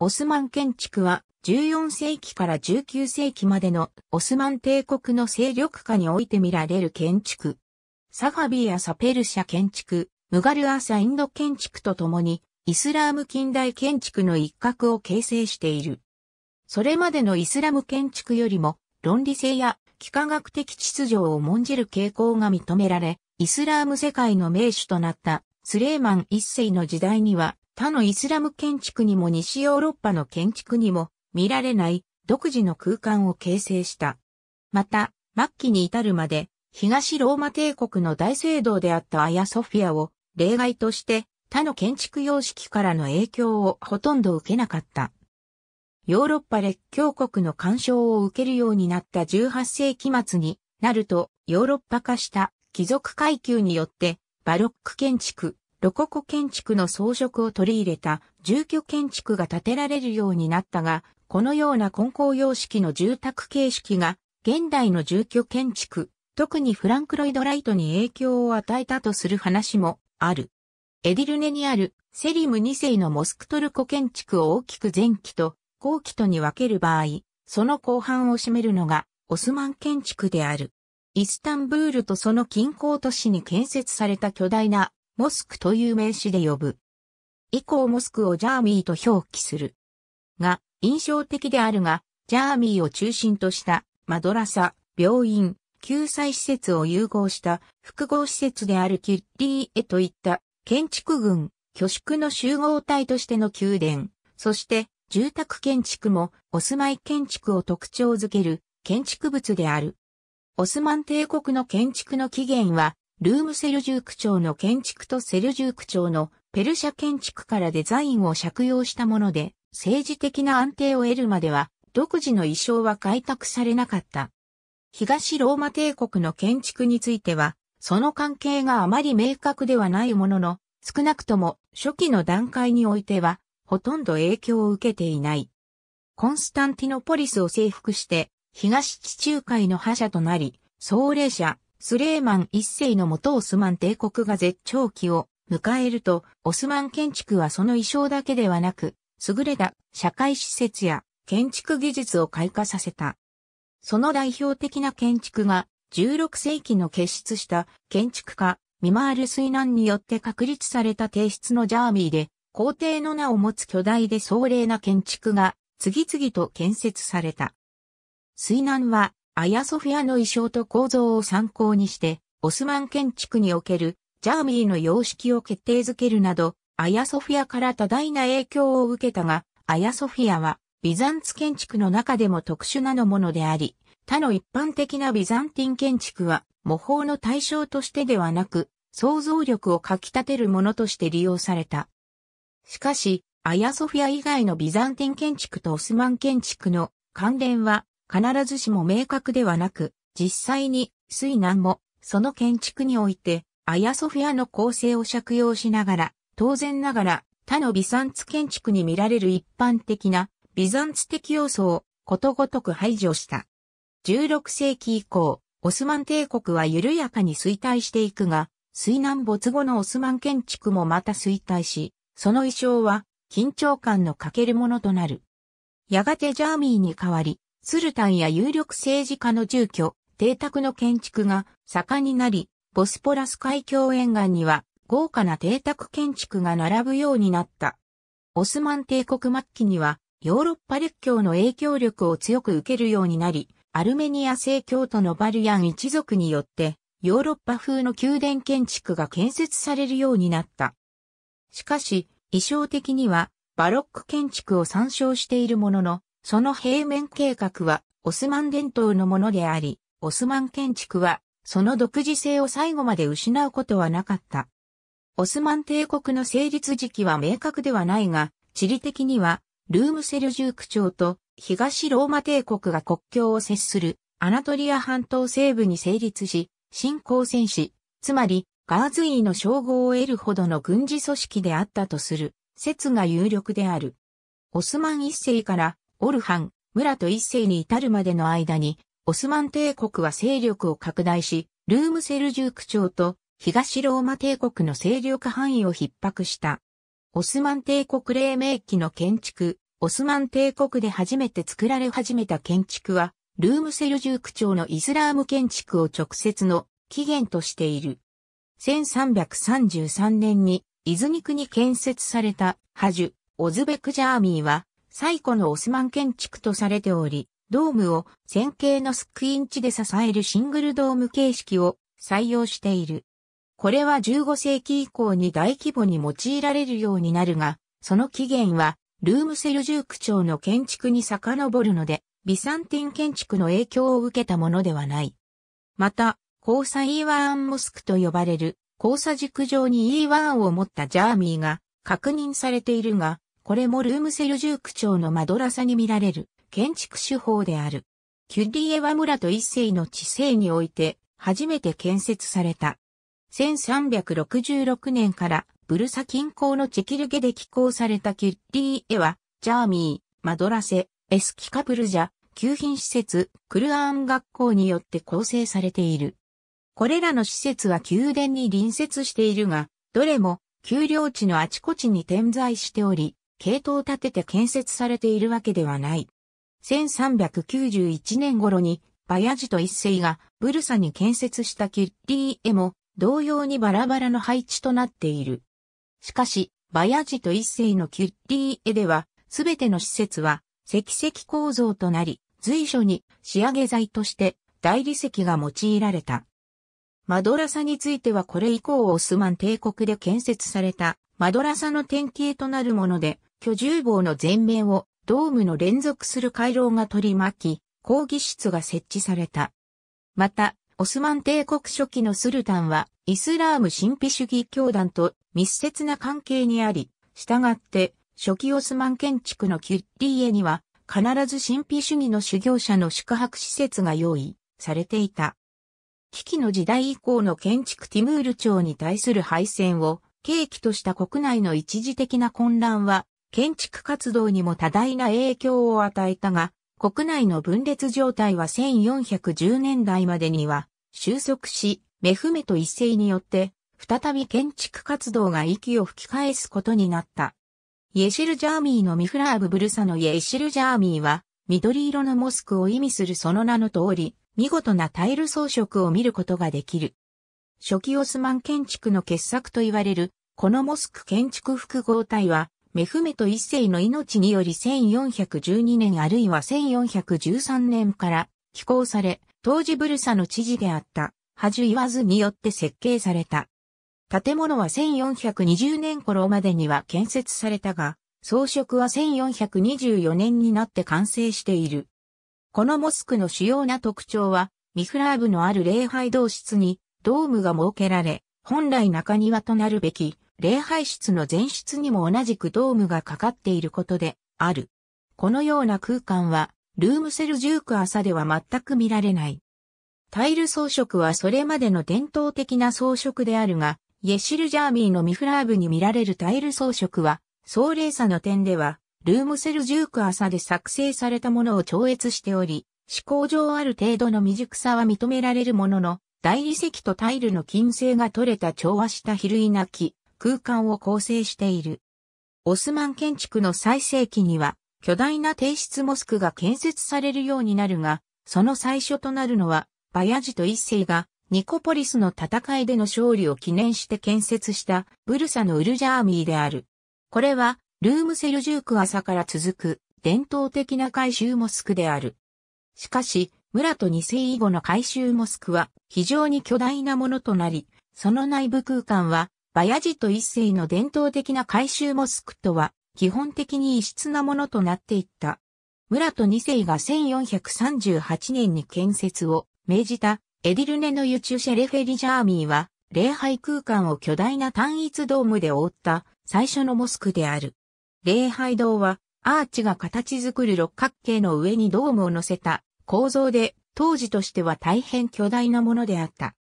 オスマン建築は14世紀から19世紀までのオスマン帝国の勢力下において見られる建築。サファビーアサペルシャ建築、ムガルアサインド建築とともにイスラーム近代建築の一角を形成している。それまでのイスラム建築よりも論理性や幾何学的秩序を重んじる傾向が認められ、イスラーム世界の名手となったスレイマン一世の時代には他のイスラム建築にも西ヨーロッパの建築にも見られない独自の空間を形成した。また、末期に至るまで東ローマ帝国の大聖堂であったアヤソフィアを例外として他の建築様式からの影響をほとんど受けなかった。ヨーロッパ列強国の干渉を受けるようになった18世紀末になるとヨーロッパ化した貴族階級によってバロック建築、ロココ建築の装飾を取り入れた住居建築が建てられるようになったが、このような混交様式の住宅形式が現代の住居建築、特にフランク・ロイド・ライトに影響を与えたとする話もある。エディルネにあるセリム2世のモスクトルコ建築を大きく前期と後期とに分ける場合、その後半を占めるのがオスマン建築である。イスタンブールとその近郊都市に建設された巨大なモスクという名詞で呼ぶ。以降モスクをジャーミーと表記する。が、印象的であるが、ジャーミーを中心としたマドラサ、病院、救済施設を融合した複合施設であるキッリーエといった建築群、居宿の集合体としての宮殿、そして住宅建築もお住まい建築を特徴づける建築物である。オスマン帝国の建築の起源はルームセルジューク朝の建築とセルジューク朝のペルシャ建築からデザインを借用したもので、政治的な安定を得るまでは、独自の意匠は開拓されなかった。東ローマ帝国の建築については、その関係があまり明確ではないものの、少なくとも初期の段階においては、ほとんど影響を受けていない。コンスタンティノポリスを征服して、東地中海の覇者となり、壮霊者、スレーマン一世の元オスマン帝国が絶頂期を迎えると、オスマン建築はその衣装だけではなく、優れた社会施設や建築技術を開花させた。その代表的な建築が、16世紀の結出した建築家、ミマール・水難によって確立された提出のジャーミーで、皇帝の名を持つ巨大で壮麗な建築が、次々と建設された。水難は、アヤソフィアの意匠と構造を参考にして、オスマン建築におけるジャーミーの様式を決定づけるなど、アヤソフィアから多大な影響を受けたが、アヤソフィアはビザンツ建築の中でも特殊なのものであり、他の一般的なビザンティン建築は模倣の対象としてではなく、想像力をかき立てるものとして利用された。しかし、アヤソフィア以外のビザンティン建築とオスマン建築の関連は必ずしも明確ではなく、実際に水難もその建築において、アヤソフィアの構成を借用しながら、当然ながら他のビザンツ建築に見られる一般的なビザンツ的要素をことごとく排除した。16世紀以降、オスマン帝国は緩やかに衰退していくが、水難没後のオスマン建築もまた衰退し、その意匠は緊張感の欠けるものとなる。やがてジャーミーに代わり、スルタンや有力政治家の住居、邸宅の建築が盛んになり、ボスポラス海峡沿岸には豪華な邸宅建築が並ぶようになった。オスマン帝国末期にはヨーロッパ列強の影響力を強く受けるようになり、アルメニア正教徒のバルヤン一族によってヨーロッパ風の宮殿建築が建設されるようになった。しかし、衣装的にはバロック建築を参照しているものの、その平面計画はオスマン伝統のものであり、オスマン建築はその独自性を最後まで失うことはなかった。オスマン帝国の成立時期は明確ではないが、地理的にはルームセルジューク朝と東ローマ帝国が国境を接するアナトリア半島西部に成立し、新興戦士、つまりガーズイーの称号を得るほどの軍事組織であったとする説が有力である。オスマン一世からオルハン、村と一世に至るまでの間に、オスマン帝国は勢力を拡大し、ルームセルジューク朝と東ローマ帝国の勢力範囲を逼迫した。オスマン帝国黎明期の建築、オスマン帝国で初めて作られ始めた建築は、ルームセルジューク朝のイスラーム建築を直接の起源としている。1333年に、伊豆肉に建設されたハジュ、オズベクジャーミーは、最古のオスマン建築とされており、ドームを線形のスクインチで支えるシングルドーム形式を採用している。これは15世紀以降に大規模に用いられるようになるが、その起源はルームセルジューク朝の建築に遡るので、ビサンティン建築の影響を受けたものではない。また、交差イーワーンモスクと呼ばれる、交差軸上にイーワーンを持ったジャーミーが確認されているが、これもルームセルジューク町のマドラサに見られる建築手法である。キュリエワ村と一世の地勢において初めて建設された。1366年からブルサ近郊のチキルゲで寄港されたキュリエワ、ジャーミー、マドラセ、エスキカプルジャ、旧品施設、クルアーン学校によって構成されている。これらの施設は宮殿に隣接しているが、どれも丘陵地のあちこちに点在しており、系統を立てて建設されているわけではない。1391年頃に、バヤジと一世がブルサに建設したキッリーエも同様にバラバラの配置となっている。しかし、バヤジと一世のキュッリーエでは、すべての施設は石石構造となり、随所に仕上げ材として大理石が用いられた。マドラサについてはこれ以降オスマン帝国で建設されたマドラサの典型となるもので、居住棒の前面をドームの連続する回廊が取り巻き、抗議室が設置された。また、オスマン帝国初期のスルタンは、イスラーム神秘主義教団と密接な関係にあり、従って、初期オスマン建築のキュッリエには、必ず神秘主義の修行者の宿泊施設が用意されていた。危機の時代以降の建築ティムール朝に対する敗戦を契機とした国内の一時的な混乱は建築活動にも多大な影響を与えたが、国内の分裂状態は1410年代までには収束し、メフメト一世によって、再び建築活動が息を吹き返すことになった。イェシルジャーミーのミフラーブブルサのイェシルジャーミーは、緑色のモスクを意味するその名の通り、見事なタイル装飾を見ることができる。初期オスマン建築の傑作と言われる、このモスク建築複合体は、メフメト一世の命により1412年あるいは1413年から寄港され、当時ブルサの知事であった、ハジュ・イワズによって設計された。建物は1420年頃までには建設されたが、装飾は1424年になって完成している。このモスクの主要な特徴は、ミフラーブのある礼拝堂室にドームが設けられ、本来中庭となるべき礼拝室の前室にも同じくドームがかかっていることである。このような空間は、ルームセルジューク朝では全く見られない。タイル装飾はそれまでの伝統的な装飾であるが、イェシルジャーミーのミフラーブに見られるタイル装飾は、壮霊差の点では、ルームセルジューク朝で作成されたものを超越しており、思考上ある程度の未熟さは認められるものの、大理石とタイルの金星が取れた調和した比類なき空間を構成している。オスマン建築の最盛期には巨大な低室モスクが建設されるようになるが、その最初となるのはバヤジと一世がニコポリスの戦いでの勝利を記念して建設したブルサのウルジャーミーである。これはルームセルジューク朝から続く伝統的な改修モスクである。しかし、村と2世以後の改修モスクは非常に巨大なものとなり、その内部空間は、バヤジと一世の伝統的な改修モスクとは、基本的に異質なものとなっていった。村と2世が1438年に建設を命じたエディルネのユチュシェレフェリジャーミーは、礼拝空間を巨大な単一ドームで覆った最初のモスクである。礼拝堂はアーチが形作る六角形の上にドームを乗せた構造で当時としては大変巨大なものであった。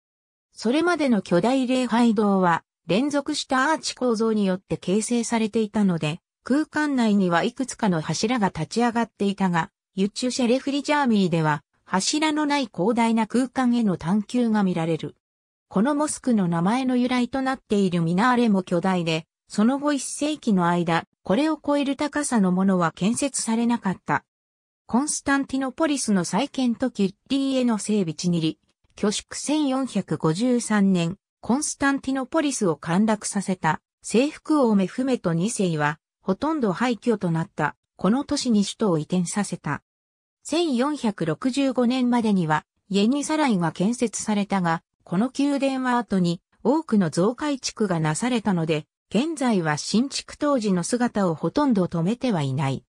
それまでの巨大礼拝堂は連続したアーチ構造によって形成されていたので、空間内にはいくつかの柱が立ち上がっていたが、ユッチュシェレフリジャーミーでは柱のない広大な空間への探求が見られる。このモスクの名前の由来となっているミナーレも巨大で、その後一世紀の間、これを超える高さのものは建設されなかった。コンスタンティノポリスの再建とキッリーへの整備地にり、挙縮1453年、コンスタンティノポリスを陥落させた、征服王メフメト2世は、ほとんど廃墟となった、この都市に首都を移転させた。1465年までには、イェニサライが建設されたが、この宮殿は後に多くの増改築がなされたので、現在は新築当時の姿をほとんど止めてはいない。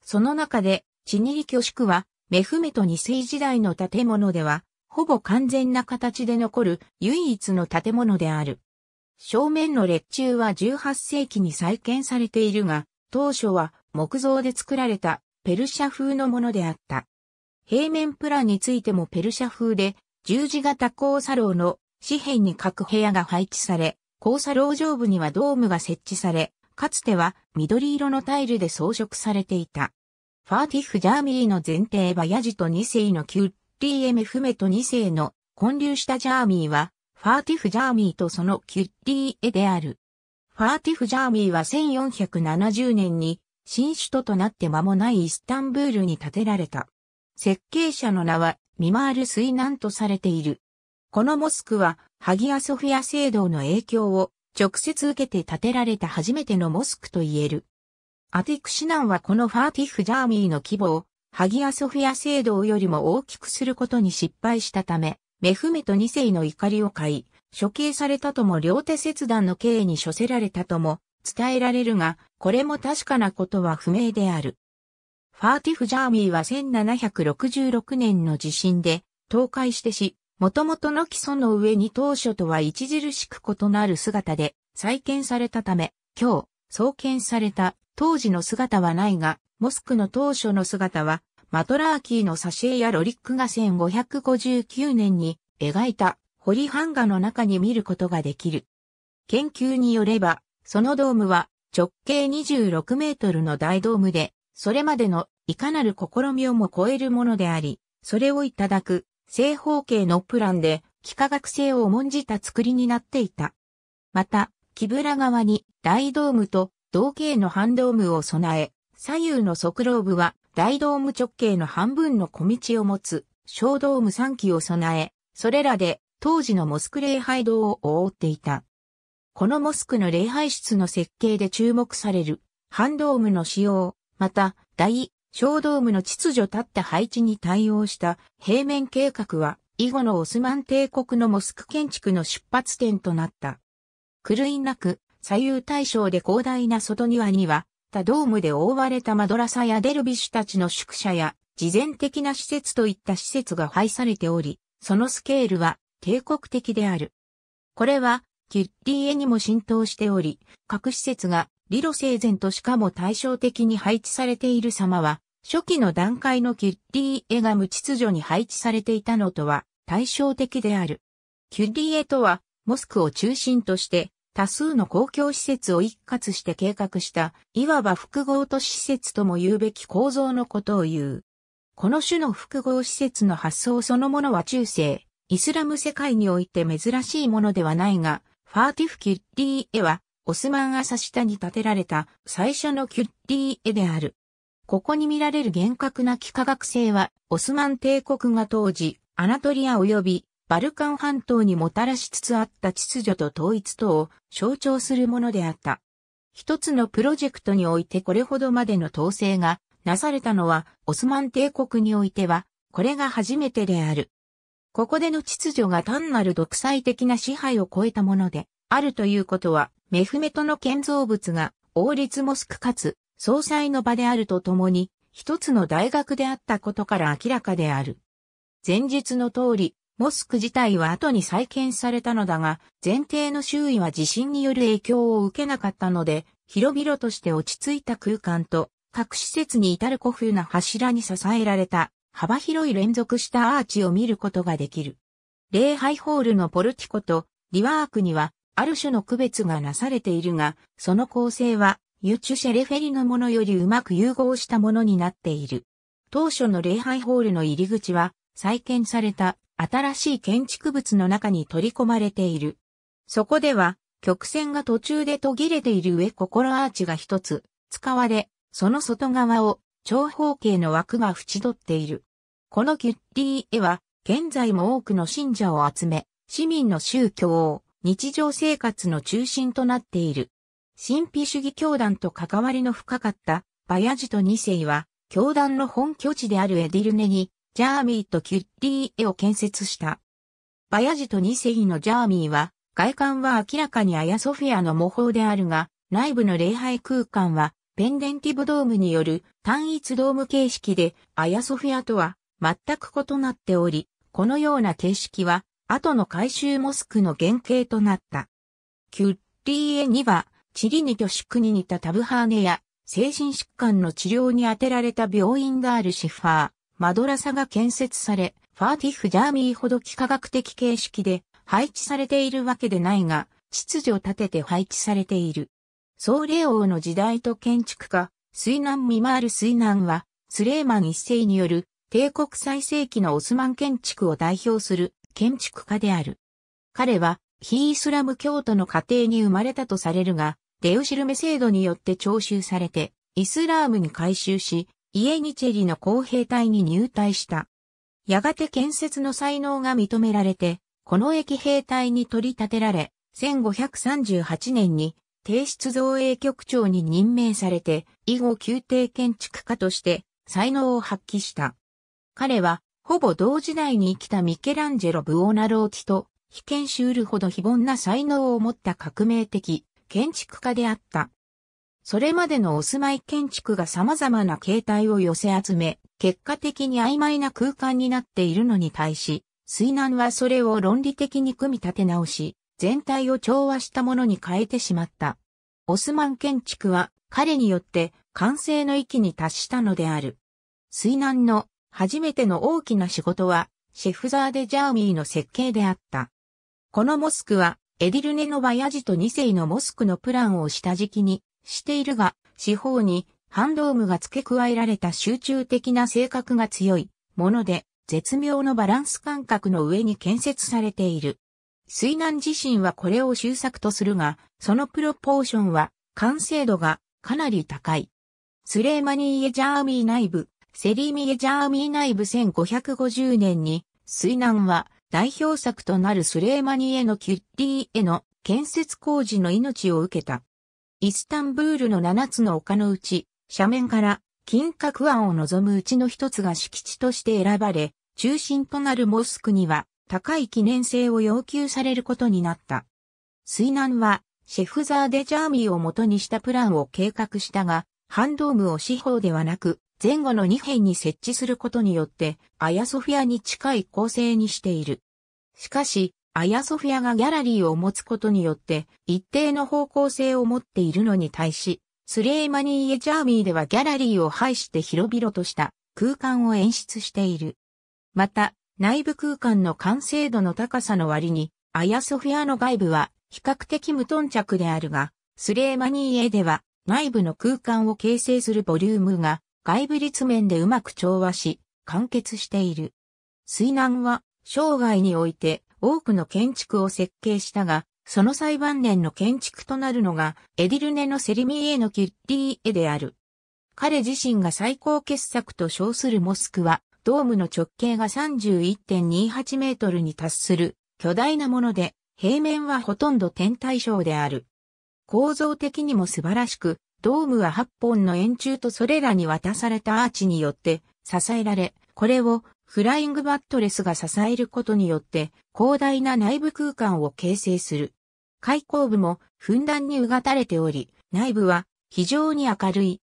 その中でチにり巨宿は、メフメト2世時代の建物では、ほぼ完全な形で残る唯一の建物である。正面の列柱は18世紀に再建されているが、当初は木造で作られたペルシャ風のものであった。平面プランについてもペルシャ風で、十字型交差炉の紙辺に各部屋が配置され、交差炉上部にはドームが設置され、かつては緑色のタイルで装飾されていた。ファーティフ・ジャーミーの前提バヤジと2世のキュッリー・エム・フメと2世の混流したジャーミーは、ファーティフ・ジャーミーとそのキュッリー・エである。ファーティフ・ジャーミーは1470年に新首都となって間もないイスタンブールに建てられた。設計者の名はミマール・スイナンとされている。このモスクはハギア・ソフィア聖堂の影響を直接受けて建てられた初めてのモスクと言える。アティクシナンはこのファーティフ・ジャーミーの規模をハギア・ソフィア聖堂よりも大きくすることに失敗したため、メフメト2世の怒りを買い、処刑されたとも両手切断の刑に処せられたとも伝えられるが、これも確かなことは不明である。ファーティフ・ジャーミーは1766年の地震で倒壊してし、元々の基礎の上に当初とは著しく異なる姿で再建されたため、今日、創建された当時の姿はないが、モスクの当初の姿は、マトラーキーの挿絵やロリックが1559年に描いたり版画の中に見ることができる。研究によれば、そのドームは直径26メートルの大ドームで、それまでのいかなる試みをも超えるものであり、それをいただく正方形のプランで幾何学性を重んじた作りになっていた。また、木村側に大ドームと同型の半ドームを備え、左右の側ロー部は大ドーム直径の半分の小道を持つ小ドーム3基を備え、それらで当時のモスク礼拝堂を覆っていた。このモスクの礼拝室の設計で注目される、半ドームの使用、また、大、小ドームの秩序立った配置に対応した平面計画は、以後のオスマン帝国のモスク建築の出発点となった。狂いなく、左右対称で広大な外庭には、他ドームで覆われたマドラサやデルビッシュたちの宿舎や、事前的な施設といった施設が配されており、そのスケールは帝国的である。これは、キュッリーエにも浸透しており、各施設が理路整然としかも対照的に配置されている様は、初期の段階のキュッリーエが無秩序に配置されていたのとは対照的である。キュッリーエとは、モスクを中心として多数の公共施設を一括して計画した、いわば複合都市施設とも言うべき構造のことを言う。この種の複合施設の発想そのものは中世、イスラム世界において珍しいものではないが、ファーティフ・キュッリーエは、オスマンシタに建てられた最初のキュッリーエである。ここに見られる厳格な幾何学性は、オスマン帝国が当時、アナトリア及びバルカン半島にもたらしつつあった秩序と統一とを象徴するものであった。一つのプロジェクトにおいてこれほどまでの統制がなされたのはオスマン帝国においてはこれが初めてである。ここでの秩序が単なる独裁的な支配を超えたものであるということはメフメトの建造物が王立モスクかつ総裁の場であるとともに一つの大学であったことから明らかである。前述の通り、モスク自体は後に再建されたのだが、前提の周囲は地震による影響を受けなかったので、広々として落ち着いた空間と、各施設に至る古風な柱に支えられた、幅広い連続したアーチを見ることができる。礼拝ホールのポルティコとリワークには、ある種の区別がなされているが、その構成は、ユチュシェレフェリのものよりうまく融合したものになっている。当初の礼拝ホールの入り口は、再建された新しい建築物の中に取り込まれている。そこでは、曲線が途中で途切れている上心アーチが一つ、使われ、その外側を長方形の枠が縁取っている。このキュッリー絵は、現在も多くの信者を集め、市民の宗教を日常生活の中心となっている。神秘主義教団と関わりの深かったバヤジト2世は、教団の本拠地であるエディルネにジャーミーとキュッティーエを建設した。バヤジとセ世のジャーミーは、外観は明らかにアヤソフィアの模倣であるが、内部の礼拝空間は、ペンデンティブドームによる単一ドーム形式で、アヤソフィアとは全く異なっており、このような形式は、後の改修モスクの原型となった。キュッリーエには、チリニ挙宿に似たタブハーネや、精神疾患の治療に充てられた病院があるシファー、マドラサが建設され、ファーティフ・ジャーミーほど幾何学的形式で配置されているわけでないが、秩序を立てて配置されている。総霊王の時代と建築家、水南ミマール水南は、スレーマン一世による帝国最盛期のオスマン建築を代表する建築家である。彼は、非イスラム教徒の家庭に生まれたとされるが、デウシルメ制度によって徴収されて、イスラームに改修し、イエニチェリの工兵隊に入隊した。やがて建設の才能が認められて、この駅兵隊に取り立てられ、1538年に帝室造営局長に任命されて、以後宮廷建築家として才能を発揮した。彼は、ほぼ同時代に生きたミケランジェロ・ブオナローティと、被験しうるほど非凡な才能を持った革命的建築家であった。それまでのお住まい建築が様々な形態を寄せ集め、結果的に曖昧な空間になっているのに対し、水難はそれを論理的に組み立て直し、全体を調和したものに変えてしまった。オスマン建築は彼によって完成の域に達したのである。水難の初めての大きな仕事は、シェフザーデ・ジャーミーの設計であった。このモスクは、エディルネのバヤジと2世のモスクのプランを下敷きに、しているが、四方にハンドームが付け加えられた集中的な性格が強いもので、絶妙のバランス感覚の上に建設されている。水難自身はこれを修作とするが、そのプロポーションは完成度がかなり高い。スレーマニー・エジャーミー内部、セリーミ・エジャーミー内部1550年に、水難は代表作となるスレーマニーエのキュッリーへの建設工事の命を受けた。イスタンブールの7つの丘のうち、斜面から金閣湾を望むうちの一つが敷地として選ばれ、中心となるモスクには高い記念性を要求されることになった。水難はシェフザーデジャーミーを元にしたプランを計画したが、ハンドームを四方ではなく、前後の二辺に設置することによって、アヤソフィアに近い構成にしている。しかし、アヤソフィアがギャラリーを持つことによって一定の方向性を持っているのに対し、スレイマニーエジャーミーではギャラリーを排して広々とした空間を演出している。また、内部空間の完成度の高さの割に、アヤソフィアの外部は比較的無頓着であるが、スレイマニーエでは内部の空間を形成するボリュームが外部立面でうまく調和し、完結している。水難は生涯において多くの建築を設計したが、その最晩年の建築となるのが、エディルネのセリミエのキッリーエである。彼自身が最高傑作と称するモスクは、ドームの直径が31.28メートルに達する巨大なもので、平面はほとんど天体ショーである。構造的にも素晴らしく、ドームは8本の円柱とそれらに渡されたアーチによって支えられ、これをフライングバットレスが支えることによって広大な内部空間を形成する。開口部もふんだんにうがたれており、内部は非常に明るい。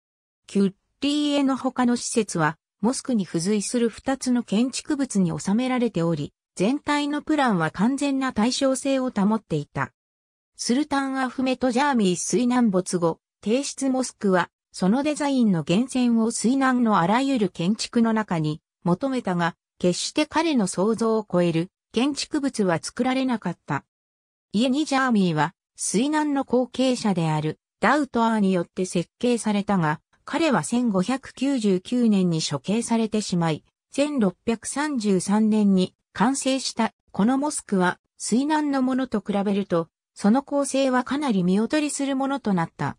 キュッリーエの他の施設はモスクに付随する2つの建築物に収められており、全体のプランは完全な対称性を保っていた。スルタンアフメトジャーミー水難没後、提出モスクは、そのデザインの源泉を水難のあらゆる建築の中に求めたが、決して彼の想像を超える建築物は作られなかった。家にジャーミーは水難の後継者であるダウトアーによって設計されたが、彼は1599年に処刑されてしまい、1633年に完成したこのモスクは水難のものと比べると、その構成はかなり見劣りするものとなった。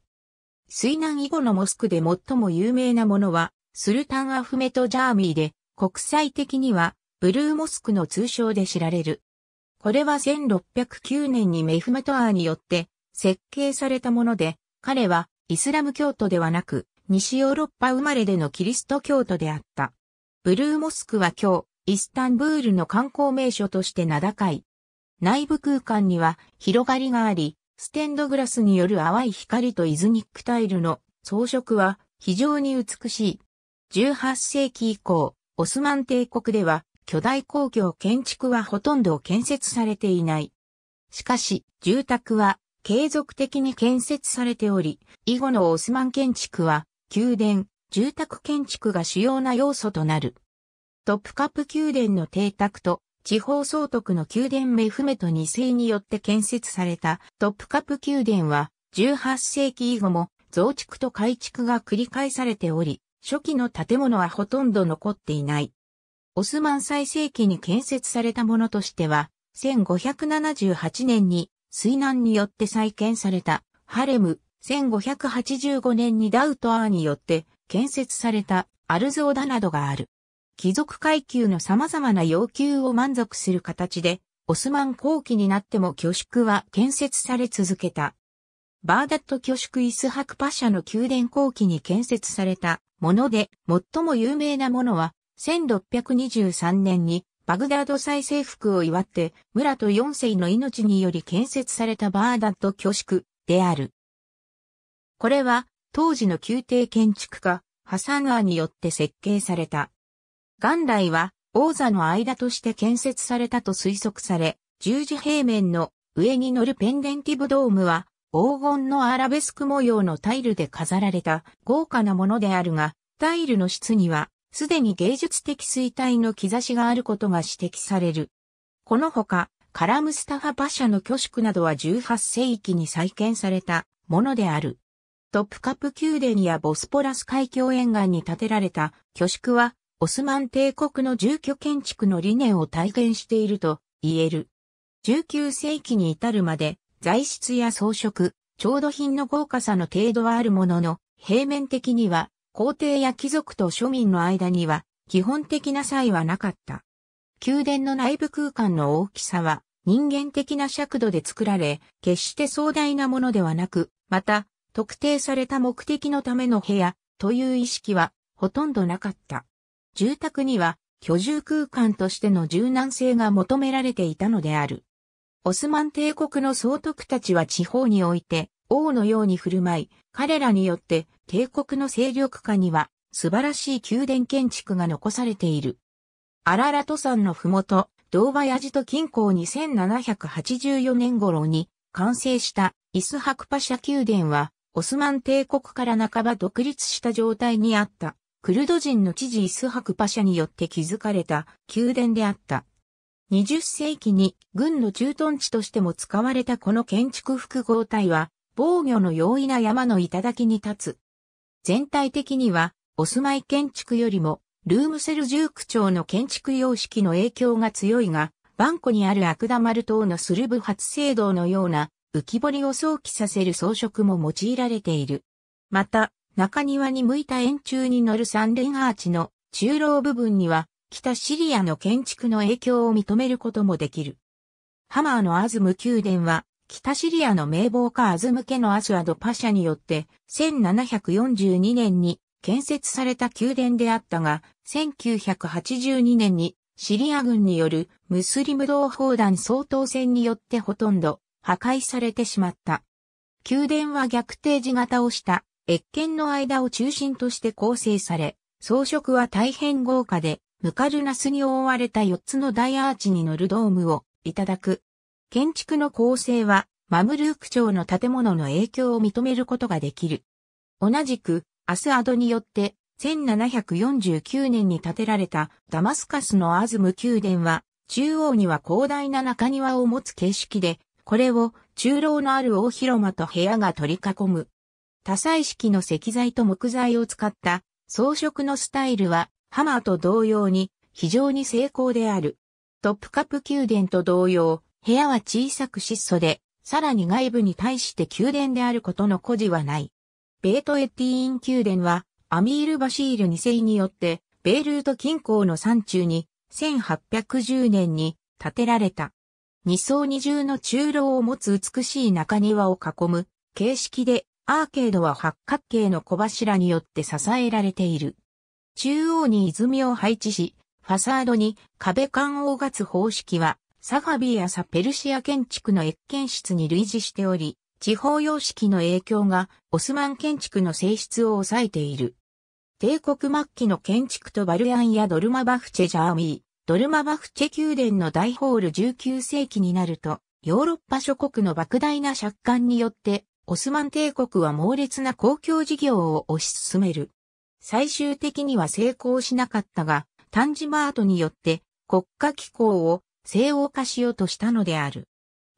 水難以後のモスクで最も有名なものは、スルタンアフメト・ジャーミーで、国際的にはブルーモスクの通称で知られる。これは1609年にメフメトアーによって設計されたもので、彼はイスラム教徒ではなく西ヨーロッパ生まれでのキリスト教徒であった。ブルーモスクは今日、イスタンブールの観光名所として名高い。内部空間には広がりがあり、ステンドグラスによる淡い光とイズニックタイルの装飾は非常に美しい。18世紀以降、オスマン帝国では巨大公共建築はほとんど建設されていない。しかし、住宅は継続的に建設されており、以後のオスマン建築は宮殿、住宅建築が主要な要素となる。トップカップ宮殿の邸宅と地方総督の宮殿メフメト2世によって建設されたトップカップ宮殿は18世紀以後も増築と改築が繰り返されており、初期の建物はほとんど残っていない。オスマン最盛期に建設されたものとしては、1578年に水難によって再建されたハレム、1585年にダウトアーによって建設されたアルゾーダなどがある。貴族階級の様々な要求を満足する形で、オスマン後期になっても挙縮は建設され続けた。バーダット巨縮イスハクパシャの宮殿後期に建設されたもので、最も有名なものは、1623年にバグダード再征服を祝って、村と4世の命により建設されたバーダット巨縮である。これは、当時の宮廷建築家、ハサンアーによって設計された。元来は、王座の間として建設されたと推測され、十字平面の上に乗るペンデンティブドームは、黄金のアラベスク模様のタイルで飾られた豪華なものであるが、タイルの質には、すでに芸術的衰退の兆しがあることが指摘される。このほか、カラムスタファ馬シャの挙縮などは18世紀に再建されたものである。トップカプ宮殿やボスポラス海峡沿岸に建てられた挙縮は、オスマン帝国の住居建築の理念を体現していると言える。19世紀に至るまで、材質や装飾、調度品の豪華さの程度はあるものの、平面的には、皇帝や貴族と庶民の間には、基本的な差異はなかった。宮殿の内部空間の大きさは、人間的な尺度で作られ、決して壮大なものではなく、また、特定された目的のための部屋、という意識は、ほとんどなかった。住宅には、居住空間としての柔軟性が求められていたのである。オスマン帝国の総督たちは地方において王のように振る舞い、彼らによって帝国の勢力下には素晴らしい宮殿建築が残されている。アララト山のふもと、ドーバヤジト近郊2784年頃に完成したイスハクパシャ宮殿は、オスマン帝国から半ば独立した状態にあった、クルド人の知事イスハクパシャによって築かれた宮殿であった。20世紀に軍の駐屯地としても使われたこの建築複合体は防御の容易な山の頂に立つ。全体的にはお住まい建築よりもルームセルジュークの建築様式の影響が強いが、バンコにある悪玉ル島のスルブ発生堂のような浮き彫りを想起させる装飾も用いられている。また、中庭に向いた円柱に乗る三連アーチの中楼部分には北シリアの建築の影響を認めることもできる。ハマーのアズム宮殿は、北シリアの名簿家アズム家のアスワドパシャによって、1742年に建設された宮殿であったが、1982年にシリア軍によるムスリム同砲弾総統戦によってほとんど破壊されてしまった。宮殿は逆定時型をした越見の間を中心として構成され、装飾は大変豪華で、ムカルナスに覆われた4つの大アーチに乗るドームをいただく。建築の構成は、マムルーク朝の建物の影響を認めることができる。同じく、アスアドによって、1749年に建てられたダマスカスのアズム宮殿は、中央には広大な中庭を持つ形式で、これを中楼のある大広間と部屋が取り囲む。多彩式の石材と木材を使った装飾のスタイルはハマーと同様に非常に精巧である。トップカップ宮殿と同様、部屋は小さく質素で、さらに外部に対して宮殿であることの誇示はない。ベートエティーン宮殿は、アミール・バシール2世によって、ベールート近郊の山中に、1810年に建てられた。二層二重の中楼を持つ美しい中庭を囲む形式で、アーケードは八角形の小柱によって支えられている。中央に泉を配置し、ファサードに壁間を合つ方式は、サファビアサペルシア建築の越見室に類似しており、地方様式の影響がオスマン建築の性質を抑えている。帝国末期の建築とバルヤンやドルマバフチェジャーミー、ドルマバフチェ宮殿の大ホール19世紀になると、ヨーロッパ諸国の莫大な借款によって、オスマン帝国は猛烈な公共事業を推し進める。最終的には成功しなかったが、タンジマートによって国家機構を西欧化しようとしたのである。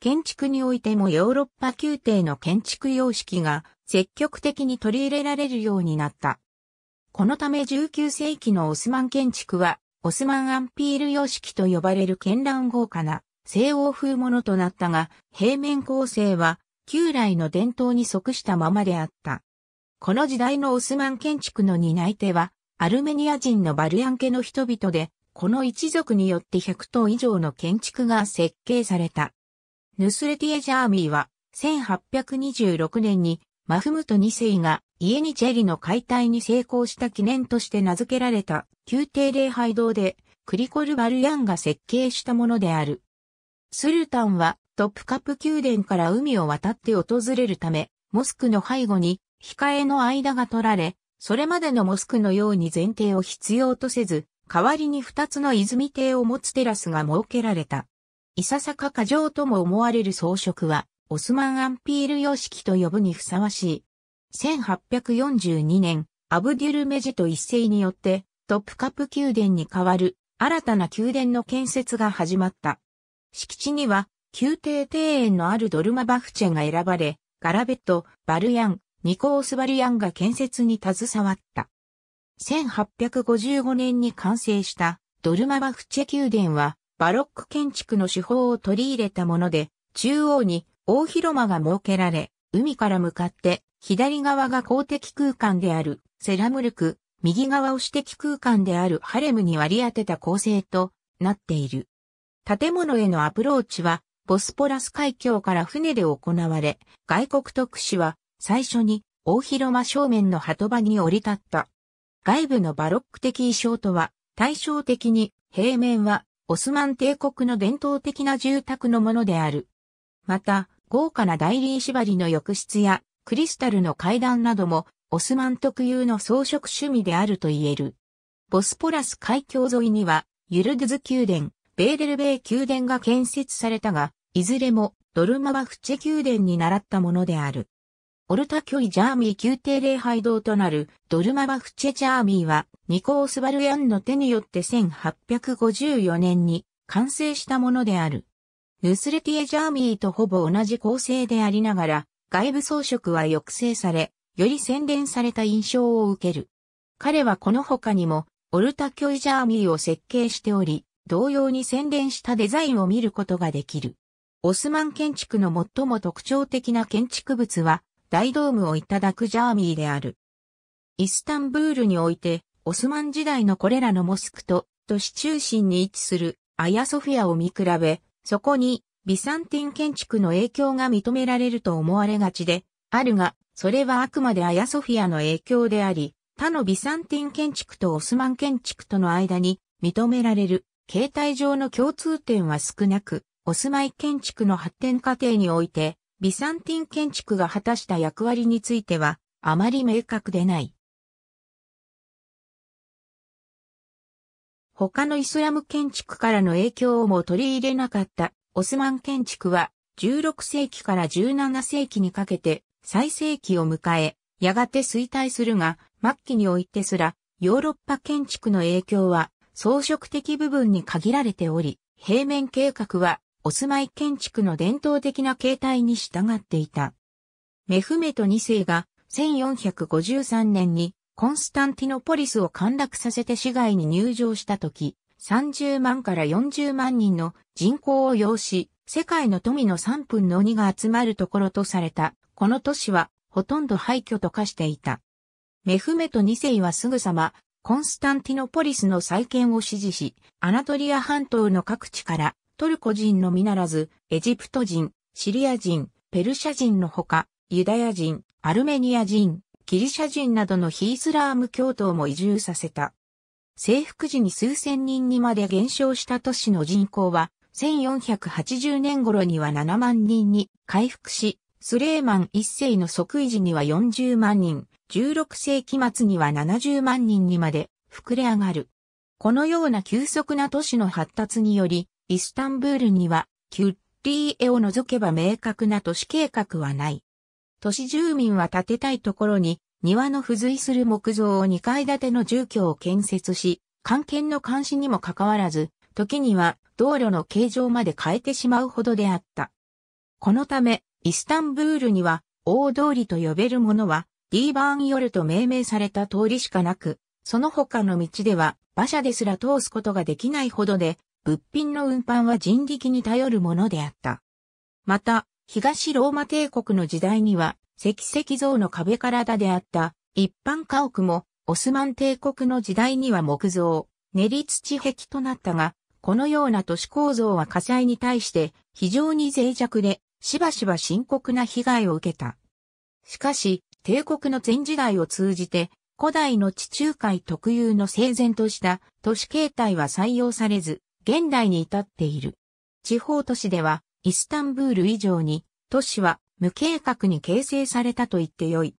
建築においてもヨーロッパ宮廷の建築様式が積極的に取り入れられるようになった。このため19世紀のオスマン建築は、オスマンアンピール様式と呼ばれる絢爛豪華な西欧風ものとなったが、平面構成は旧来の伝統に即したままであった。この時代のオスマン建築の担い手は、アルメニア人のバルヤン家の人々で、この一族によって100棟以上の建築が設計された。ヌスレティエ・ジャーミーは、1826年にマフムト2世がイエニチェリの解体に成功した記念として名付けられた宮廷礼拝堂でクリコル・バルヤンが設計したものである。スルタンはトップカップ宮殿から海を渡って訪れるため、モスクの背後に控えの間が取られ、それまでのモスクのように前提を必要とせず、代わりに二つの泉邸を持つテラスが設けられた。いささか過剰とも思われる装飾は、オスマンアンピール様式と呼ぶにふさわしい。1842年、アブデュルメジと一世によって、トップカップ宮殿に代わる、新たな宮殿の建設が始まった。敷地には、宮廷庭園のあるドルマバフチェが選ばれ、ガラベット、バルヤン、ニコ・ースバリアンが建設に携わった。1855年に完成したドルマバフチェ宮殿はバロック建築の手法を取り入れたもので、中央に大広間が設けられ、海から向かって左側が公的空間であるセラムルク、右側を私的空間であるハレムに割り当てた構成となっている。建物へのアプローチはボスポラス海峡から船で行われ、外国特使は最初に大広間正面の鳩場に降り立った。外部のバロック的意匠とは、対照的に平面はオスマン帝国の伝統的な住宅のものである。また、豪華な大輪縛りの浴室やクリスタルの階段などもオスマン特有の装飾趣味であると言える。ボスポラス海峡沿いにはユルドゥズ宮殿、ベーデルベイ宮殿が建設されたが、いずれもドルマバフチェ宮殿に倣ったものである。オルタキョイジャーミー宮廷礼拝堂となるドルマバフチェジャーミーはニコ・ースバルヤンの手によって1854年に完成したものである。ヌスレティエジャーミーとほぼ同じ構成でありながら外部装飾は抑制され、より洗練された印象を受ける。彼はこの他にもオルタキョイジャーミーを設計しており、同様に洗練したデザインを見ることができる。オスマン建築の最も特徴的な建築物は、大ドームをいただくジャーミーである。イスタンブールにおいて、オスマン時代のこれらのモスクと、都市中心に位置するアヤソフィアを見比べ、そこにビサンティン建築の影響が認められると思われがちで、あるが、それはあくまでアヤソフィアの影響であり、他のビサンティン建築とオスマン建築との間に認められる形態上の共通点は少なく、オスマイ建築の発展過程においてビサンティン建築が果たした役割については、あまり明確でない。他のイスラム建築からの影響をも取り入れなかったオスマン建築は16世紀から17世紀にかけて最盛期を迎え、やがて衰退するが、末期においてすらヨーロッパ建築の影響は装飾的部分に限られており、平面計画はお住まい建築の伝統的な形態に従っていた。メフメト2世が1453年にコンスタンティノポリスを陥落させて市外に入場した時、30万から40万人の人口を要し、世界の富の3分の2が集まるところとされた、この都市はほとんど廃墟と化していた。メフメト2世はすぐさま、コンスタンティノポリスの再建を指示し、アナトリア半島の各地からトルコ人のみならず、エジプト人、シリア人、ペルシャ人のほか、ユダヤ人、アルメニア人、ギリシャ人などのヒースラーム教徒も移住させた。征服時に数千人にまで減少した都市の人口は、1480年頃には7万人に回復し、スレーマン一世の即位時には40万人、16世紀末には70万人にまで膨れ上がる。このような急速な都市の発達により、イスタンブールには、キュッリーエを除けば明確な都市計画はない。都市住民は建てたいところに、庭の付随する木造を2階建ての住居を建設し、関係の監視にもかかわらず、時には道路の形状まで変えてしまうほどであった。このため、イスタンブールには、大通りと呼べるものは、ディーバーンヨルと命名された通りしかなく、その他の道では、馬車ですら通すことができないほどで、物品の運搬は人力に頼るものであった。また、東ローマ帝国の時代には、石石像の壁体であった一般家屋も、オスマン帝国の時代には木造、練り土壁となったが、このような都市構造は火災に対して非常に脆弱で、しばしば深刻な被害を受けた。しかし、帝国の前時代を通じて、古代の地中海特有の整然とした都市形態は採用されず、現代に至っている。地方都市では、イスタンブール以上に、都市は無計画に形成されたと言ってよい。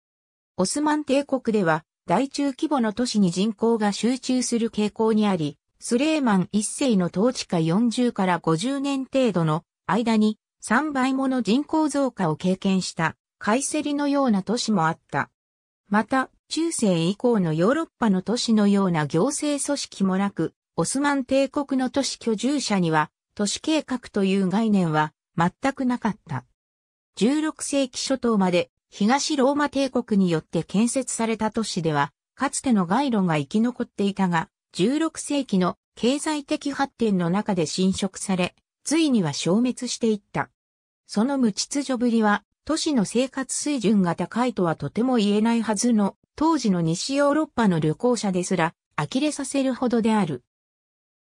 オスマン帝国では、大中規模の都市に人口が集中する傾向にあり、スレーマン一世の統治下40から50年程度の間に3倍もの人口増加を経験したカイセリのような都市もあった。また、中世以降のヨーロッパの都市のような行政組織もなく、オスマン帝国の都市居住者には、都市計画という概念は全くなかった。16世紀初頭まで東ローマ帝国によって建設された都市では、かつての街路が生き残っていたが、16世紀の経済的発展の中で侵食され、ついには消滅していった。その無秩序ぶりは、都市の生活水準が高いとはとても言えないはずの、当時の西ヨーロッパの旅行者ですら、呆れさせるほどである。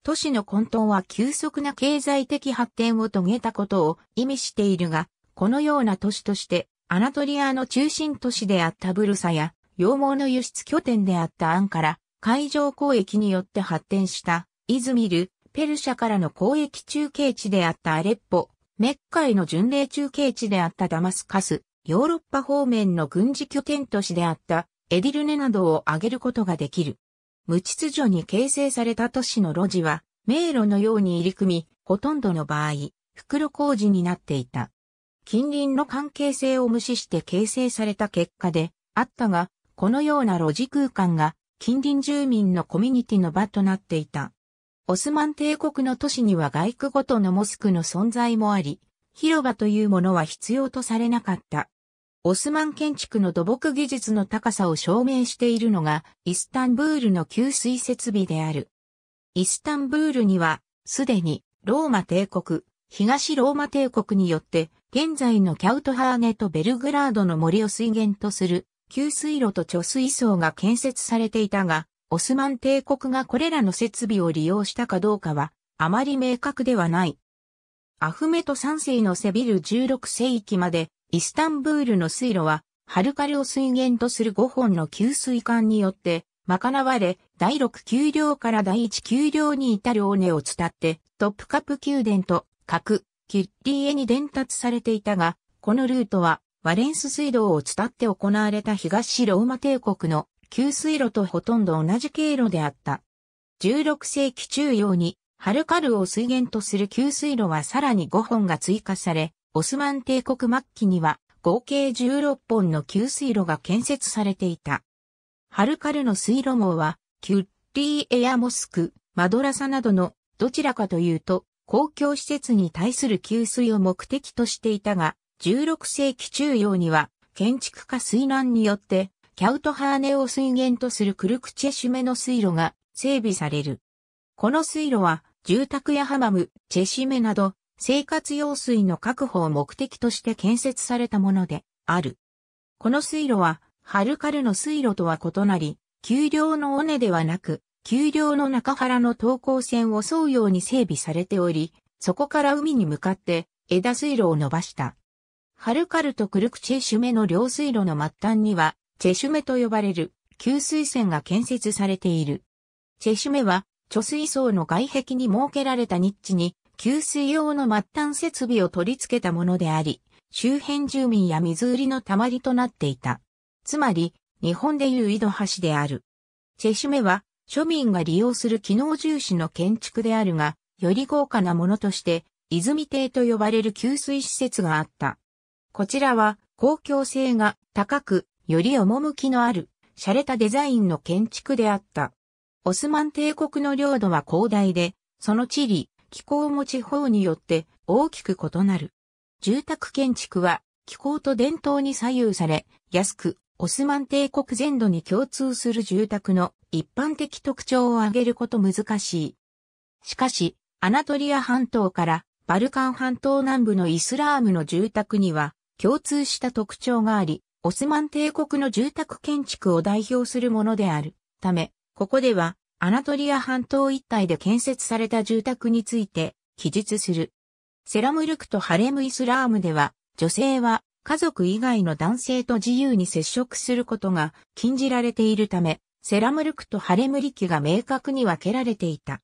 都市の混沌は急速な経済的発展を遂げたことを意味しているが、このような都市として、アナトリアの中心都市であったブルサや、羊毛の輸出拠点であったアンから、海上交易によって発展した、イズミル、ペルシャからの交易中継地であったアレッポ、メッカへの巡礼中継地であったダマスカス、ヨーロッパ方面の軍事拠点都市であったエディルネなどを挙げることができる。無秩序に形成された都市の路地は、迷路のように入り組み、ほとんどの場合、袋工事になっていた。近隣の関係性を無視して形成された結果で、あったが、このような路地空間が、近隣住民のコミュニティの場となっていた。オスマン帝国の都市には外区ごとのモスクの存在もあり、広場というものは必要とされなかった。オスマン建築の土木技術の高さを証明しているのが、イスタンブールの給水設備である。イスタンブールには、すでに、ローマ帝国、東ローマ帝国によって、現在のキャウトハーネとベルグラードの森を水源とする、給水路と貯水槽が建設されていたが、オスマン帝国がこれらの設備を利用したかどうかは、あまり明確ではない。アフメト3世のセビル16世紀まで、イスタンブールの水路は、ハルカルを水源とする5本の給水管によって、賄われ、第6丘陵から第1丘陵に至る尾根を伝って、トップカプ宮殿と、各、キッリエに伝達されていたが、このルートは、ワレンス水道を伝って行われた東ローマ帝国の給水路とほとんど同じ経路であった。16世紀中央に、ハルカルを水源とする給水路はさらに5本が追加され、オスマン帝国末期には合計16本の給水路が建設されていた。ハルカルの水路網は、キュッリーエアモスク、マドラサなどのどちらかというと、公共施設に対する給水を目的としていたが、16世紀中央には、建築家水難によって、キャウトハーネを水源とするクルクチェシュメの水路が整備される。この水路は、住宅やハマム、チェシメなど、生活用水の確保を目的として建設されたものである。この水路は、ハルカルの水路とは異なり、丘陵の尾根ではなく、丘陵の中原の東高線を沿うように整備されており、そこから海に向かって枝水路を伸ばした。ハルカルとクルクチェシュメの両水路の末端には、チェシュメと呼ばれる給水線が建設されている。チェシュメは、貯水槽の外壁に設けられたニッチに給水用の末端設備を取り付けたものであり、周辺住民や水売りのたまりとなっていた。つまり、日本でいう井戸橋である。チェシュメは、庶民が利用する機能重視の建築であるが、より豪華なものとして、泉亭と呼ばれる給水施設があった。こちらは、公共性が高く、より趣のある、洒落たデザインの建築であった。オスマン帝国の領土は広大で、その地理、気候も地方によって大きく異なる。住宅建築は気候と伝統に左右され、安くオスマン帝国全土に共通する住宅の一般的特徴を挙げること難しい。しかし、アナトリア半島からバルカン半島南部のイスラームの住宅には共通した特徴があり、オスマン帝国の住宅建築を代表するものであるため、ここではアナトリア半島一帯で建設された住宅について記述する。セラムルクとハレムイスラームでは、女性は家族以外の男性と自由に接触することが禁じられているため、セラムルクとハレムリキが明確に分けられていた。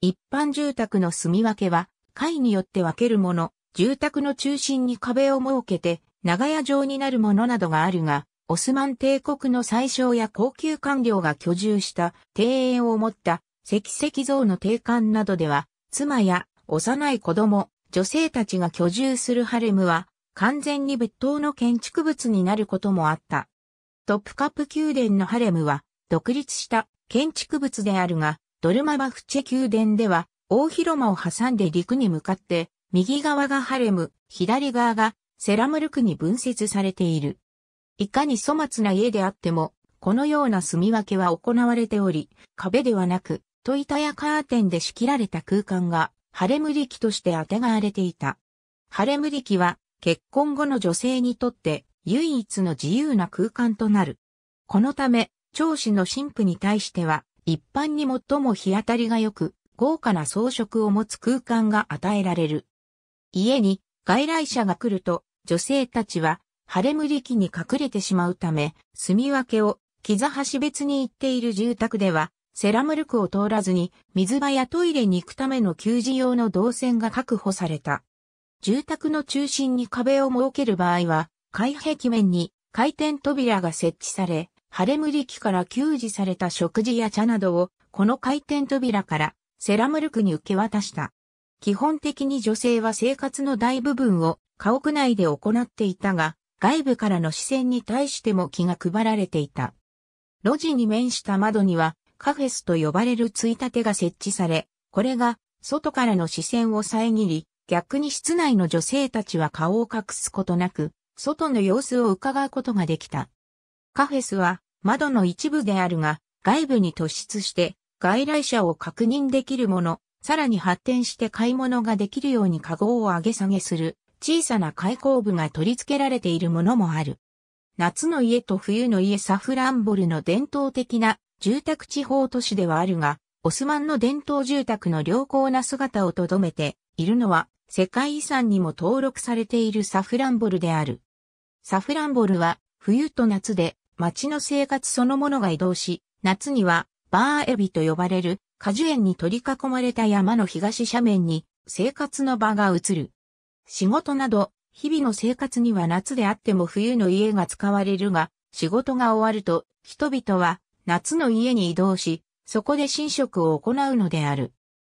一般住宅の住み分けは、階によって分けるもの、住宅の中心に壁を設けて、長屋状になるものなどがあるが、オスマン帝国の最小や高級官僚が居住した庭園を持った石石像の定館などでは、妻や幼い子供、女性たちが居住するハレムは、完全に別当の建築物になることもあった。トップカップ宮殿のハレムは、独立した建築物であるが、ドルマバフチェ宮殿では、大広間を挟んで陸に向かって、右側がハレム、左側がセラムルクに分節されている。いかに粗末な家であっても、このような住み分けは行われており、壁ではなく、戸板やカーテンで仕切られた空間が、晴れ無力としてあてがわれていた。晴れ無力は、結婚後の女性にとって、唯一の自由な空間となる。このため、長子の神父に対しては、一般に最も日当たりが良く、豪華な装飾を持つ空間が与えられる。家に外来者が来ると、女性たちは晴れ無期に隠れてしまうため、住み分けを、木座橋別に行っている住宅では、セラムルクを通らずに水場やトイレに行くための給仕用の動線が確保された。住宅の中心に壁を設ける場合は、開壁面に回転扉が設置され、晴れ無期から給仕された食事や茶などを、この回転扉からセラムルクに受け渡した。基本的に女性は生活の大部分を家屋内で行っていたが、外部からの視線に対しても気が配られていた。路地に面した窓にはカフェスと呼ばれるついたてが設置され、これが外からの視線を遮り、逆に室内の女性たちは顔を隠すことなく、外の様子を伺うことができた。カフェスは窓の一部であるが、外部に突出して外来者を確認できるもの、さらに発展して買い物ができるようにカゴを上げ下げする小さな開口部が取り付けられているものもある。夏の家と冬の家サフランボルの伝統的な住宅地方都市ではあるが、オスマンの伝統住宅の良好な姿をとどめているのは世界遺産にも登録されているサフランボルである。サフランボルは冬と夏で街の生活そのものが移動し、夏にはバーエビと呼ばれる果樹園に取り囲まれた山の東斜面に生活の場が移る。仕事など、日々の生活には夏であっても冬の家が使われるが、仕事が終わると、人々は夏の家に移動し、そこで寝食を行うのである。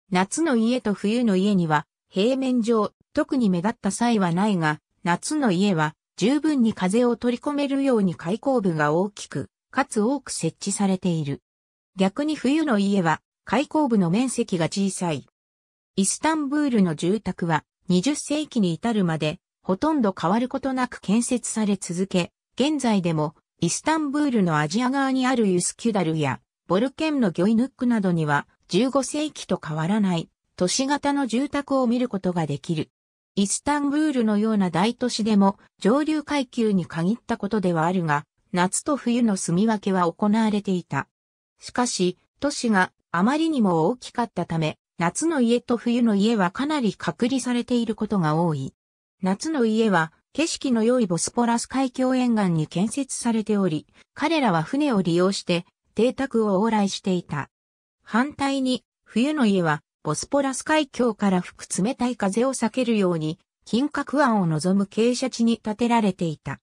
夏の家と冬の家には、平面上、特に目立った際はないが、夏の家は、十分に風を取り込めるように開口部が大きく、かつ多く設置されている。逆に冬の家は、開口部の面積が小さい。イスタンブールの住宅は、20世紀に至るまで、ほとんど変わることなく建設され続け、現在でも、イスタンブールのアジア側にあるユスキュダルや、ボルケンのギョイヌックなどには、15世紀と変わらない、都市型の住宅を見ることができる。イスタンブールのような大都市でも上流階級に限ったことではあるが、夏と冬の住み分けは行われていた。しかし、都市があまりにも大きかったため、夏の家と冬の家はかなり隔離されていることが多い。夏の家は景色の良いボスポラス海峡沿岸に建設されており、彼らは船を利用して邸宅を往来していた。反対に冬の家はボスポラス海峡から吹く冷たい風を避けるように金閣湾を望む傾斜地に建てられていた。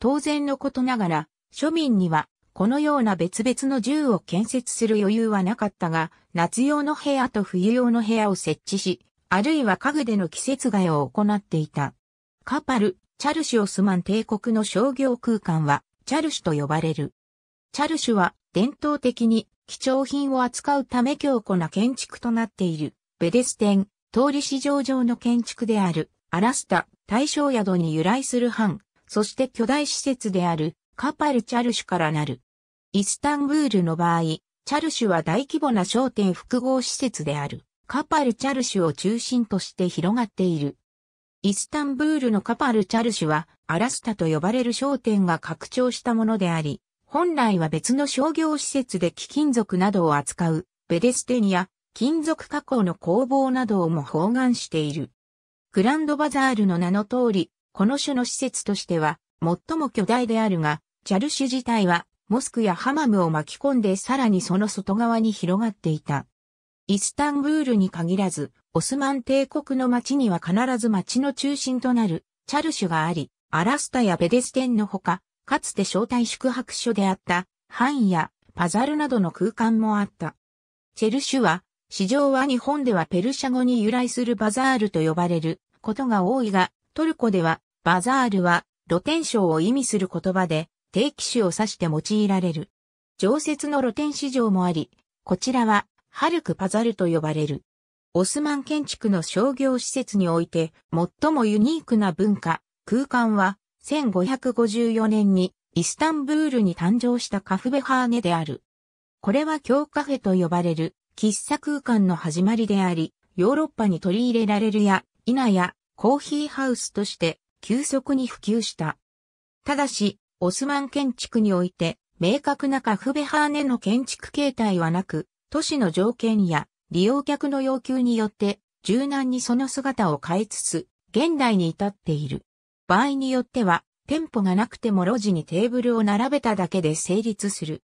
当然のことながら庶民にはこのような別々の銃を建設する余裕はなかったが、夏用の部屋と冬用の部屋を設置し、あるいは家具での季節替えを行っていた。カパル、チャルシュオスマン帝国の商業空間は、チャルシュと呼ばれる。チャルシュは、伝統的に、貴重品を扱うため強固な建築となっている、ベデステン、通り市場上の建築である、アラスタ、大正宿に由来する藩、そして巨大施設である、カパルチャルシュからなる。イスタンブールの場合、チャルシュは大規模な商店複合施設である、カパルチャルシュを中心として広がっている。イスタンブールのカパルチャルシュは、アラスタと呼ばれる商店が拡張したものであり、本来は別の商業施設で貴金属などを扱う、ベデステニア、金属加工の工房などをも包含している。グランドバザールの名の通り、この種の施設としては、最も巨大であるが、チャルシュ自体はモスクやハマムを巻き込んでさらにその外側に広がっていた。イスタンブールに限らず、オスマン帝国の町には必ず町の中心となるチャルシュがあり、アラスタやベデステンのほか、かつて招待宿泊所であったンやパザルなどの空間もあった。チェルシュは、市場は日本ではペルシャ語に由来するバザールと呼ばれることが多いが、トルコではバザールは露天商を意味する言葉で、定期種を指して用いられる。常設の露天市場もあり、こちらは、ハルクパザルと呼ばれる。オスマン建築の商業施設において、最もユニークな文化、空間は、1554年に、イスタンブールに誕生したカフベハーネである。これは京カフェと呼ばれる、喫茶空間の始まりであり、ヨーロッパに取り入れられるや、否や、コーヒーハウスとして、急速に普及した。ただし、オスマン建築において、明確なカフベハーネの建築形態はなく、都市の条件や利用客の要求によって柔軟にその姿を変えつつ、現代に至っている。場合によっては、店舗がなくても路地にテーブルを並べただけで成立する。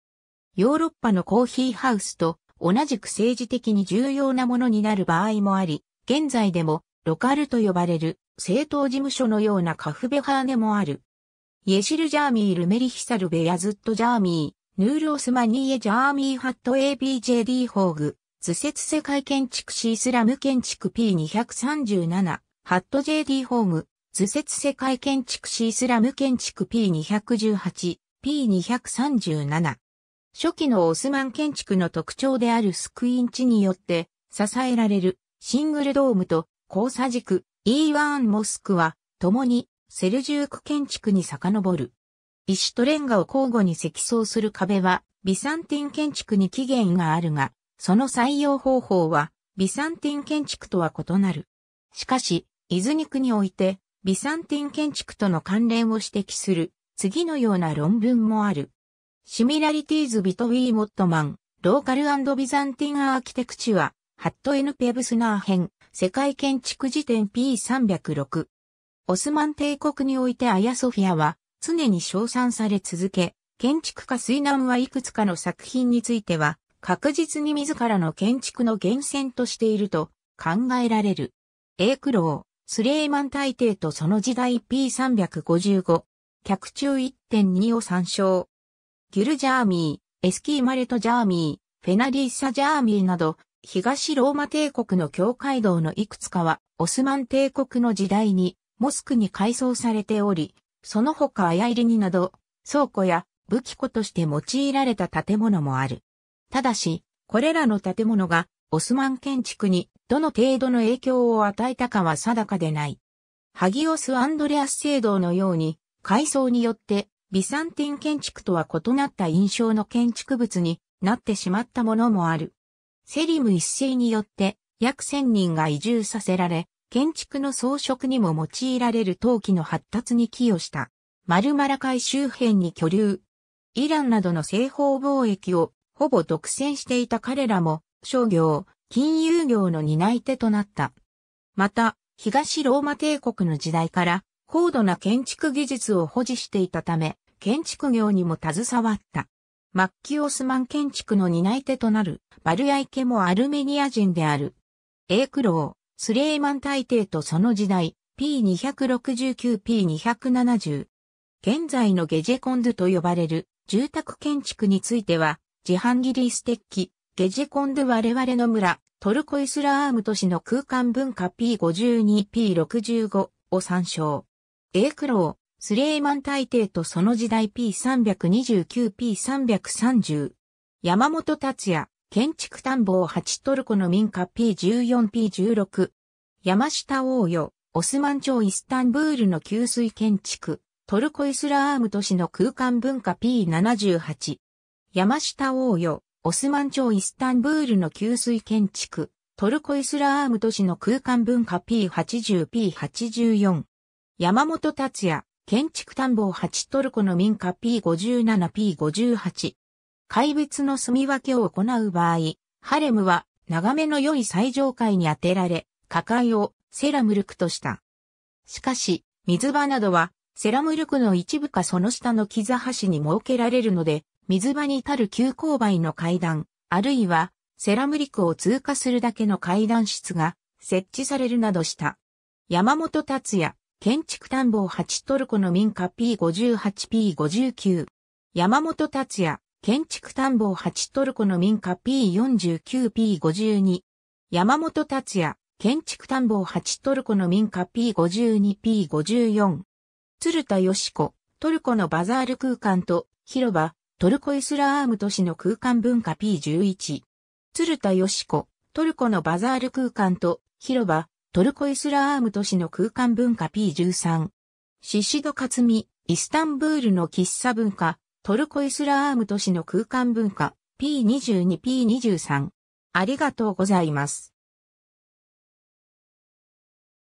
ヨーロッパのコーヒーハウスと同じく政治的に重要なものになる場合もあり、現在でもロカルと呼ばれる政党事務所のようなカフベハーネもある。イエシルジャーミールメリヒサルベヤズットジャーミー、ヌールオスマニーエジャーミーハット ABJD ホーグ、図説世界建築史イスラム建築 P237、ハット JD ホーム、図説世界建築史イスラム建築 P218、P237。初期のオスマン建築の特徴であるスクインチによって支えられるシングルドームと交差軸 E1 モスクは共にセルジューク建築に遡る。石とレンガを交互に積層する壁は、ビサンティン建築に起源があるが、その採用方法は、ビサンティン建築とは異なる。しかし、伊豆ニクにおいて、ビサンティン建築との関連を指摘する、次のような論文もある。シミラリティーズ・ビト・ウィー・モットマン、ローカルビザンティン・アーキテクチュア、ハット・エヌ・ペブスナー編、世界建築辞典 P306。オスマン帝国においてアヤソフィアは常に称賛され続け、建築家水難はいくつかの作品については確実に自らの建築の源泉としていると考えられる。エ苦クロー、スレーマン大帝とその時代 P355、客中1.2を参照。ギュルジャーミー、エスキーマレトジャーミー、フェナリーサジャーミーなど、東ローマ帝国の教会道のいくつかは、オスマン帝国の時代にモスクに改装されており、その他ヤイりになど、倉庫や武器庫として用いられた建物もある。ただし、これらの建物がオスマン建築にどの程度の影響を与えたかは定かでない。ハギオス・アンドレアス聖堂のように、改装によってビサンティン建築とは異なった印象の建築物になってしまったものもある。セリム一世によって約千人が移住させられ、建築の装飾にも用いられる陶器の発達に寄与した。マルマラ海周辺に居留。イランなどの西方貿易をほぼ独占していた彼らも商業、金融業の担い手となった。また、東ローマ帝国の時代から高度な建築技術を保持していたため、建築業にも携わった。末期オスマン建築の担い手となるバルヤイケもアルメニア人である。エークロスレーマン大帝とその時代、P269、P270。現在のゲジェコンドと呼ばれる住宅建築については、ジハンギリーステッキ、ゲジェコンド我々の村、トルコイスラーム都市の空間文化 P52、P65 を参照。A クロー、スレーマン大帝とその時代 P329、P330。山本達也、建築探訪8トルコの民家 P14P16。山下王用、オスマン朝イスタンブールの給水建築、トルコイスラーム都市の空間文化 P78。山下王用、オスマン朝イスタンブールの給水建築、トルコイスラーム都市の空間文化 P80P84。山本達也、建築探訪8トルコの民家 P57P58。怪物の住み分けを行う場合、ハレムは長めの良い最上階に当てられ、下界をセラムルクとした。しかし、水場などはセラムルクの一部かその下の木座橋に設けられるので、水場に至る急勾配の階段、あるいはセラムリクを通過するだけの階段室が設置されるなどした。山本達也、建築探訪8トルコの民家 P58P59。山本達也、建築探訪8トルコの民家 P49P52。山本達也、建築探訪8トルコの民家 P52P54。鶴田よし子、トルコのバザール空間と広場、トルコイスラーム都市の空間文化 P11。鶴田よし子、トルコのバザール空間と広場、トルコイスラーム都市の空間文化 P13。シシドカツミ、イスタンブールの喫茶文化トルコ・イスラーム都市の空間文化 P22P23。ありがとうございます。